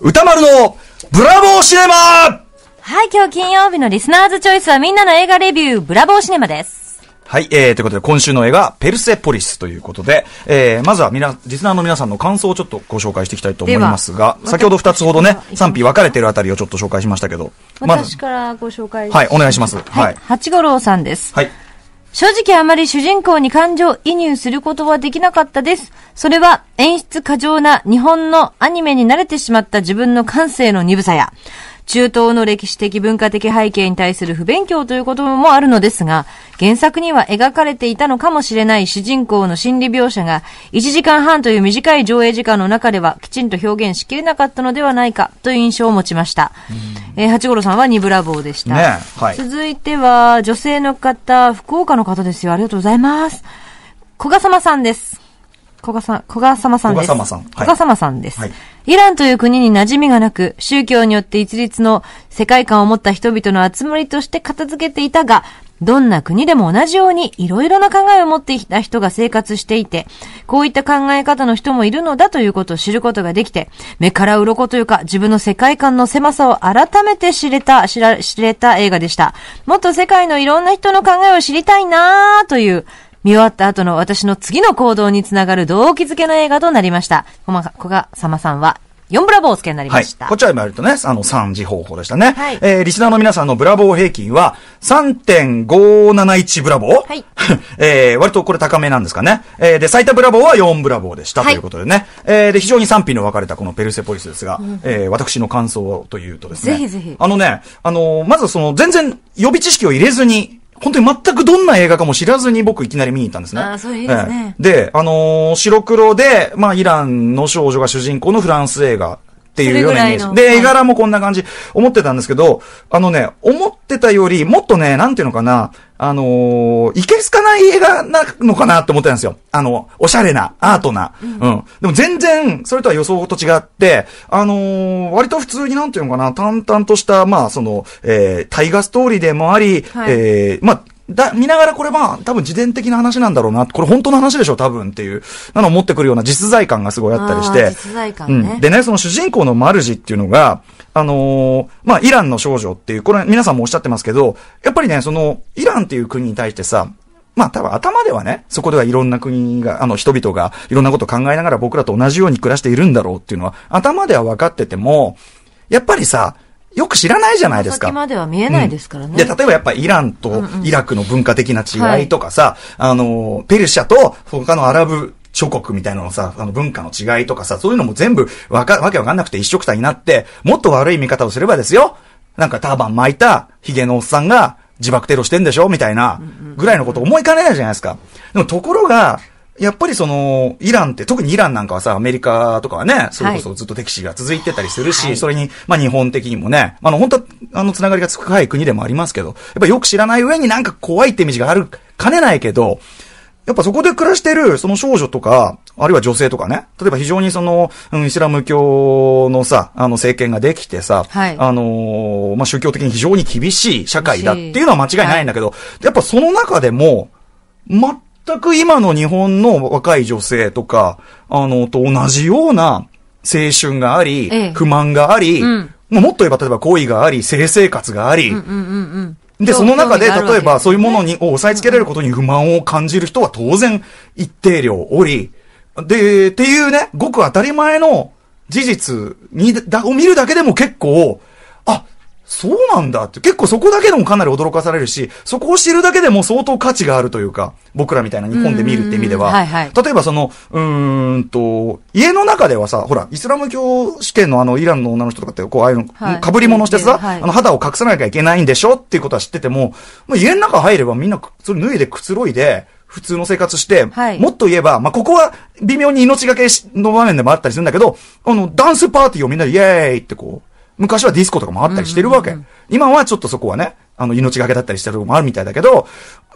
歌丸のブラボーシネマはい、今日金曜日のリスナーズチョイスはみんなの映画レビュー、ブラボーシネマです。はい、えー、ということで今週の映画、ペルセポリスということで、えー、まずはみな、リスナーの皆さんの感想をちょっとご紹介していきたいと思いますが、先ほど2つほどね、賛否分かれてるあたりをちょっと紹介しましたけど、私からご紹介、ま、はい、お願いします。はい、はい、八五郎さんです。はい。正直あまり主人公に感情移入することはできなかったです。それは演出過剰な日本のアニメに慣れてしまった自分の感性の鈍さや、中東の歴史的文化的背景に対する不勉強ということもあるのですが、原作には描かれていたのかもしれない主人公の心理描写が、1時間半という短い上映時間の中ではきちんと表現しきれなかったのではないかという印象を持ちました。えー、八五郎さんはニブラボーでした。ねはい、続いては、女性の方、福岡の方ですよ。ありがとうございます。小笠間さんです。小賀さん、賀様さんです。小賀様さん。小様さんです。はい、イランという国に馴染みがなく、宗教によって一律の世界観を持った人々の集まりとして片付けていたが、どんな国でも同じようにいろいろな考えを持っていた人が生活していて、こういった考え方の人もいるのだということを知ることができて、目から鱗というか自分の世界観の狭さを改めて知れた、知ら、知れた映画でした。もっと世界のいろんな人の考えを知りたいなぁという、見終わった後の私の次の行動につながる動機づけの映画となりました。こま、こがさまさんは4ブラボー付けになりました。はい、こちら今やるとね、あの3次方法でしたね。はい、えー、リスナーの皆さんのブラボー平均は3.571ブラボーはい。えー、割とこれ高めなんですかね。えー、で、最多ブラボーは4ブラボーでした、はい、ということでね。えー、で、非常に賛否の分かれたこのペルセポリスですが、うん、えー、私の感想というとですね。ぜひぜひ。あのね、あのー、まずその全然予備知識を入れずに、本当に全くどんな映画かも知らずに僕いきなり見に行ったんですね。あそういですね、えー。で、あのー、白黒で、まあ、イランの少女が主人公のフランス映画っていうようなイメージ。で、絵柄もこんな感じ、思ってたんですけど、あのね、思ってたより、もっとね、なんていうのかな、あのー、いけすかない映画なのかなって思ってたんですよ。あの、おしゃれな、アートな。うん。うん、でも全然、それとは予想と違って、あのー、割と普通になんていうのかな、淡々とした、まあ、その、えー、大河ストーリーでもあり、はい、えー、まあ、だ、見ながらこれまあ、多分自伝的な話なんだろうな、これ本当の話でしょ、多分っていう、なのを持ってくるような実在感がすごいあったりして。実在感ね、うん、でね、その主人公のマルジっていうのが、あのー、まあ、イランの少女っていう、これ皆さんもおっしゃってますけど、やっぱりね、その、イランっていう国に対してさ、まあ多分頭ではね、そこではいろんな国が、あの人々がいろんなことを考えながら僕らと同じように暮らしているんだろうっていうのは、頭では分かってても、やっぱりさ、よく知らないじゃないですか。先までは見えないですからね。で、例えばやっぱイランとイラクの文化的な違いとかさ、あの、ペルシャと他のアラブ諸国みたいなのさ、あの文化の違いとかさ、そういうのも全部わか、わけわかんなくて一緒くたになって、もっと悪い見方をすればですよ、なんかターバン巻いたヒゲのおっさんが自爆テロしてんでしょみたいな、ぐらいのこと思いかねないじゃないですか。でもところが、やっぱりその、イランって、特にイランなんかはさ、アメリカとかはね、それこそずっと敵視が続いてたりするし、はい、それに、まあ日本的にもね、あの、本当は、あの、つながりが深い国でもありますけど、やっぱよく知らない上になんか怖いってイメージがある、かねないけど、やっぱそこで暮らしてる、その少女とか、あるいは女性とかね、例えば非常にその、うん、イスラム教のさ、あの政権ができてさ、はい、あのー、まあ、宗教的に非常に厳しい社会だっていうのは間違いないんだけど、はい、やっぱその中でも、全全く今の日本の若い女性とか、あの、と同じような青春があり、ええ、不満があり、うん、もっと言えば例えば恋があり、性生活があり、うんうんうんうん、で、その中で、例えば、そういうものに、を抑えつけられることに不満を感じる人は当然、一定量おり、で、っていうね、ごく当たり前の事実に、だ、を見るだけでも結構、あ、そうなんだって、結構そこだけでもかなり驚かされるし、そこを知るだけでも相当価値があるというか、僕らみたいな日本で見るって意味では、はいはい、例えばその、うーんと、家の中ではさ、ほら、イスラム教試験のあの、イランの女の人とかって、こう、ああいうの、はい、被り物してさ、はい、あの、肌を隠さなきゃいけないんでしょっていうことは知ってても、まあ、家の中入ればみんな、それ脱いでくつろいで、普通の生活して、はい、もっと言えば、まあ、ここは微妙に命がけの場面でもあったりするんだけど、あの、ダンスパーティーをみんなでイエーイってこう、昔はディスコとかもあったりしてるわけ。今はちょっとそこはね、あの、命がけだったりしてるとこもあるみたいだけど、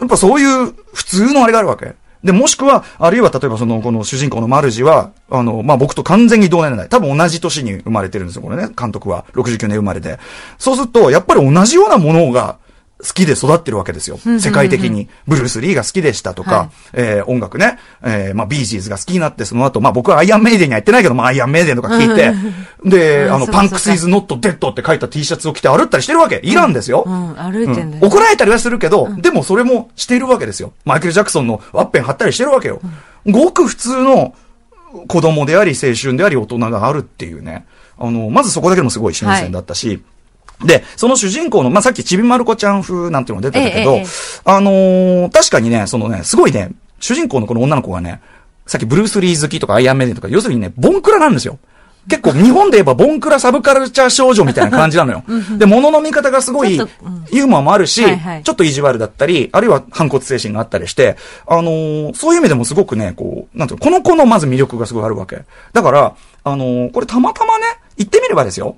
やっぱそういう普通のあれがあるわけ。で、もしくは、あるいは例えばその、この主人公のマルジは、あの、まあ、僕と完全に同年代。多分同じ年に生まれてるんですよ、これね、監督は。69年生まれで。そうすると、やっぱり同じようなものが、好きで育ってるわけですよ。世界的に。ブルース・リーが好きでしたとか、はい、えー、音楽ね、えー、まあ、ビージーズが好きになって、その後、まあ、僕はアイアンメイデンには行ってないけど、まあ、アイアンメイデンとか聞いて、で、あの、パンクス・イズ・ノット・デッドって書いた T シャツを着て歩ったりしてるわけ。いらんですよ。うん、うん、歩いてんだよ、うん、怒られたりはするけど、うん、でもそれもしているわけですよ。マイケル・ジャクソンのワッペン貼ったりしてるわけよ。ごく普通の子供であり、青春であり、大人があるっていうね。あの、まずそこだけでもすごい新鮮だったし、はいで、その主人公の、まあ、さっきちびまる子ちゃん風なんていうの出てたけど、ええ、あのー、確かにね、そのね、すごいね、主人公のこの女の子がね、さっきブルース・リー好きとかアイアンメデンとか、要するにね、ボンクラなんですよ。結構日本で言えばボンクラサブカルチャー少女みたいな感じなのよ。で、物の見方がすごいユーモアもあるし、ちょっと意地悪だったり、あるいは反骨精神があったりして、あのー、そういう意味でもすごくね、こう、なんていうの、この子のまず魅力がすごいあるわけ。だから、あのー、これたまたまね、言ってみればですよ。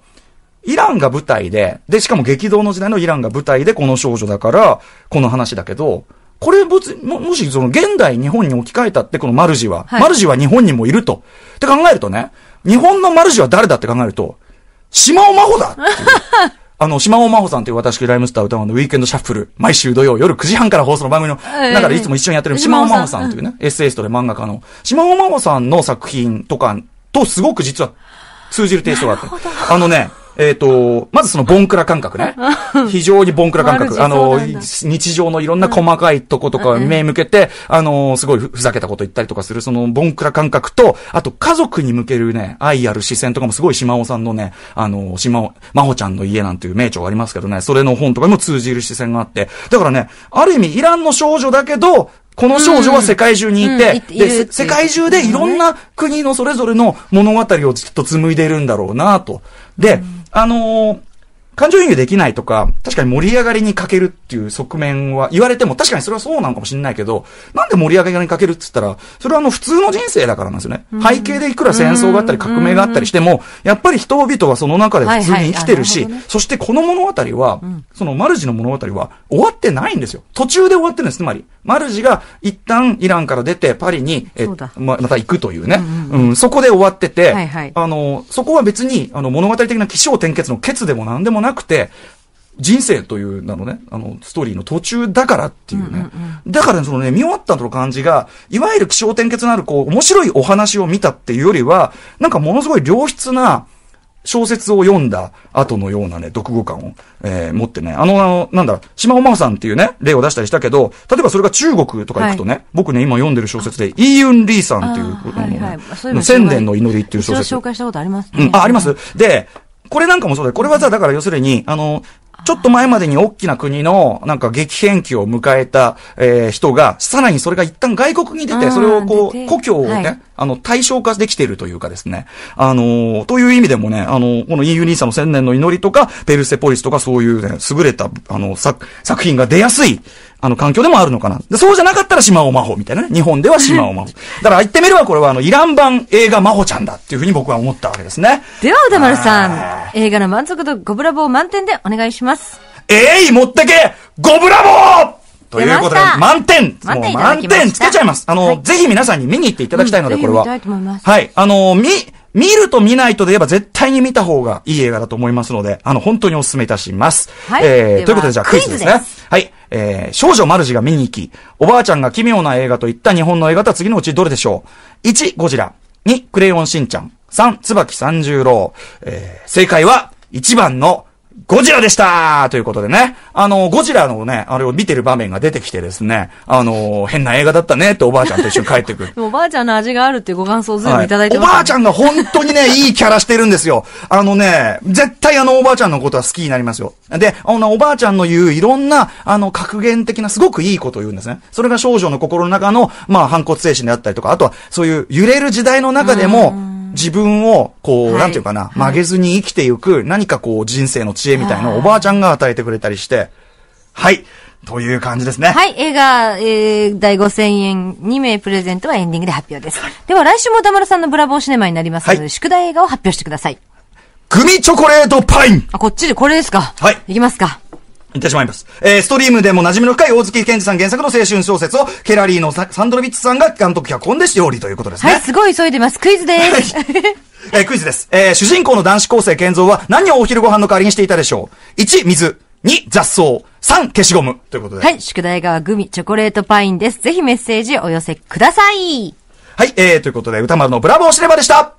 イランが舞台で、で、しかも激動の時代のイランが舞台でこの少女だから、この話だけど、これも、もしその現代日本に置き換えたってこのマルジは、はい、マルジは日本にもいると。って考えるとね、日本のマルジは誰だって考えると、島尾真帆だ あの、島尾真帆さんという私、ライムスター歌うのウィークエンドシャッフル、毎週土曜夜9時半から放送の番組の中でいつも一緒にやってる島尾真帆さんというね、エッセイストで漫画家の、島尾真帆さんの作品とかとすごく実は通じるテイストがあって。あのね、えっ、ー、と、まずそのボンクラ感覚ね。非常にボンクラ感覚。あの、日常のいろんな細かいとことか目向けて、あの、すごいふざけたこと言ったりとかする、そのボンクラ感覚と、あと家族に向けるね、愛ある視線とかもすごい島尾さんのね、あの、島尾、真帆ちゃんの家なんていう名著がありますけどね、それの本とかにも通じる視線があって、だからね、ある意味イランの少女だけど、この少女は世界中にいて、で、世界中でいろんな国のそれぞれの物語をずっと紡いでいるんだろうなと。で、うん、あのー感情移入できないとか、確かに盛り上がりに欠けるっていう側面は言われても、確かにそれはそうなのかもしれないけど、なんで盛り上がりに欠けるって言ったら、それはあの普通の人生だからなんですよね。背景でいくら戦争があったり革命があったりしても、やっぱり人々はその中で普通に生きてるし、そしてこの物語は、そのマルジの物語は終わってないんですよ。途中で終わってるんです。つまり、マルジが一旦イランから出てパリに、えまた行くというね、うん、そこで終わってて、あの、そこは別にあの物語的な起承転結の結でも何でもないなくて、人生というなのね、あの、ストーリーの途中だからっていうね。だから、そのね、見終わったとの感じが、いわゆる気象転結のある、こう、面白いお話を見たっていうよりは、なんかものすごい良質な、小説を読んだ後のようなね、読後感を、えー、持ってね、あの、あの、なんだ、島尾真帆さんっていうね、例を出したりしたけど、例えばそれが中国とか行くとね、はい、僕ね、今読んでる小説で、イーユン・リーさんっていう、あの、ね、はいはい、のの祈りっていう小説。紹介したことあります、ね、うん、あ、あります。で、これなんかもそうだよ。これはさ、だから要するに、あの、ちょっと前までに大きな国の、なんか激変期を迎えた、えー、人が、さらにそれが一旦外国に出て、それをこう、故郷をね、はい、あの、対象化できているというかですね。あのー、という意味でもね、あのー、この EU ニーサの千年の祈りとか、ペルセポリスとかそういうね、優れた、あの、作、作品が出やすい、あの、環境でもあるのかな。でそうじゃなかったら島尾真帆みたいなね。日本では島尾真帆。だから言ってみればこれはあの、イラン版映画真帆ちゃんだっていうふうに僕は思ったわけですね。では、歌丸さん、映画の満足度ごブラボー満点でお願いします。えい、持ってけごブラボーということで、満点もう満点つけちゃいます。あの、はい、ぜひ皆さんに見に行っていただきたいので、これは。うん、はい。あの、み、見ると見ないとで言えば絶対に見た方がいい映画だと思いますので、あの、本当にお勧めいたします。はい。えー、ということでじゃあクイズですね。すはい。えー、少女マルジが見に行き、おばあちゃんが奇妙な映画といった日本の映画とは次のうちどれでしょう ?1、ゴジラ。2、クレヨンしんちゃん。3、椿三十郎。えー、正解は、1番のゴジラでしたということでね。あの、ゴジラのね、あれを見てる場面が出てきてですね、あの、変な映画だったねっておばあちゃんと一緒に帰ってくる。おばあちゃんの味があるってご感想をずいぶんいただいてます、ねはい、おばあちゃんが本当にね、いいキャラしてるんですよ。あのね、絶対あのおばあちゃんのことは好きになりますよ。で、あの、おばあちゃんの言ういろんな、あの、格言的なすごくいいことを言うんですね。それが少女の心の中の、まあ、反骨精神であったりとか、あとは、そういう揺れる時代の中でも、自分を、こう、なんていうかな、曲げずに生きていく、何かこう、人生の知恵みたいのをおばあちゃんが与えてくれたりして、はい。という感じですね。はい。映画、えー、第5000円2名プレゼントはエンディングで発表です。では来週も田村さんのブラボーシネマになりますので、はい、宿題映画を発表してください。グミチョコレートパインあ、こっちでこれですかはい。いきますか。いってしまいます。えー、ストリームでも馴染みの深い大月健二さん原作の青春小説を、ケラリーのサンドロビッチさんが監督脚本で料理ということですね。はい、すごい急いでます。クイズです。えー、クイズです。えー、主人公の男子高生健三は何をお昼ご飯の代わりにしていたでしょう ?1、水。2、雑草。3、消しゴム。ということで。はい、宿題がグミ、チョコレートパインです。ぜひメッセージお寄せください。はい、えー、ということで、歌丸のブラボーシネバでした。